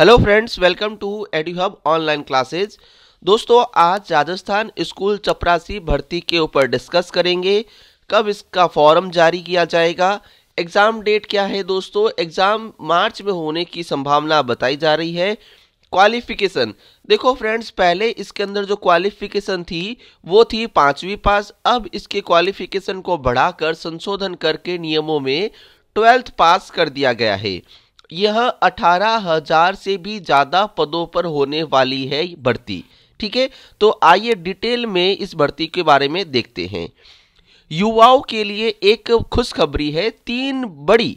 hello friends welcome to hub online classes दोस्तों आज Rajasthan school चपरासी भर्ती के ऊपर डिस्कस करेंगे कब इसका फॉर्म जारी किया जाएगा एग्ज़ाम डेट क्या है दोस्तों एग्ज़ाम मार्च में होने की संभावना बताई जा रही है क्वालिफिकेशन देखो फ्रेंड्स पहले इसके अंदर जो क्वालिफिकेशन थी वो थी पाँचवीं पास अब इसके क्वालिफिकेशन को बढ़ाकर संशोधन करके नियमों में ट्वेल्थ पास कर दिया गया है यह अठारह हजार से भी ज़्यादा पदों पर होने वाली है भर्ती ठीक है तो आइए डिटेल में इस भर्ती के बारे में देखते हैं युवाओं के लिए एक खुशखबरी है तीन बड़ी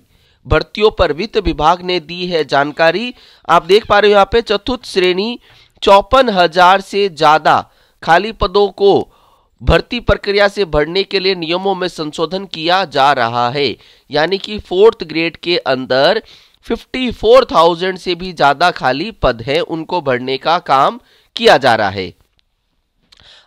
भर्तियों पर वित्त विभाग ने दी है जानकारी आप देख पा रहे हो यहाँ पे चतुर्थ श्रेणी चौपन हजार से ज़्यादा खाली पदों को भर्ती प्रक्रिया से भरने के लिए नियमों में संशोधन किया जा रहा है यानी कि फोर्थ ग्रेड के अंदर 54,000 से भी ज़्यादा खाली पद हैं उनको भरने का काम किया जा रहा है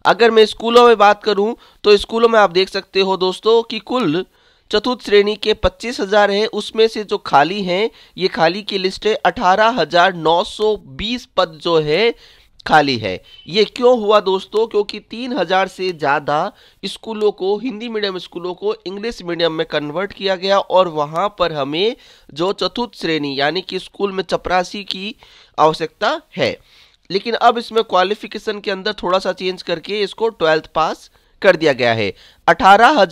अगर मैं स्कूलों में बात करूं तो स्कूलों में आप देख सकते हो दोस्तों कि कुल चतुर्थ श्रेणी के पच्चीस हजार है उसमें से जो खाली हैं ये खाली की लिस्ट है अठारह हजार नौ सौ बीस पद जो है खाली है ये क्यों हुआ दोस्तों क्योंकि तीन हज़ार से ज़्यादा स्कूलों को हिंदी मीडियम स्कूलों को इंग्लिश मीडियम में कन्वर्ट किया गया और वहाँ पर हमें जो चतुर्थ श्रेणी यानी कि स्कूल में चपरासी की आवश्यकता है लेकिन अब इसमें क्वालिफिकेशन के अंदर थोड़ा सा चेंज करके इसको ट्वेल्थ पास कर दिया गया है अठारह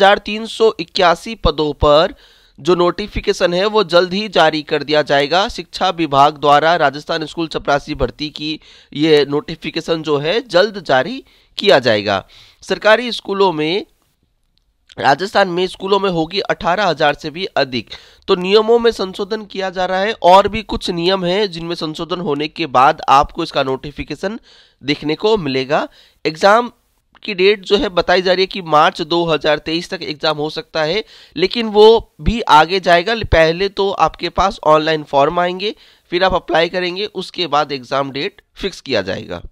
पदों पर जो नोटिफिकेशन है वो जल्द ही जारी कर दिया जाएगा शिक्षा विभाग द्वारा राजस्थान स्कूल चपरासी भर्ती की ये नोटिफिकेशन जो है जल्द जारी किया जाएगा सरकारी स्कूलों में राजस्थान में स्कूलों में होगी अठारह हजार से भी अधिक तो नियमों में संशोधन किया जा रहा है और भी कुछ नियम हैं जिनमें संशोधन होने के बाद आपको इसका नोटिफिकेशन देखने को मिलेगा एग्जाम की डेट जो है बताई जा रही है कि मार्च 2023 तक एग्जाम हो सकता है लेकिन वो भी आगे जाएगा पहले तो आपके पास ऑनलाइन फॉर्म आएंगे फिर आप अप्लाई करेंगे उसके बाद एग्जाम डेट फिक्स किया जाएगा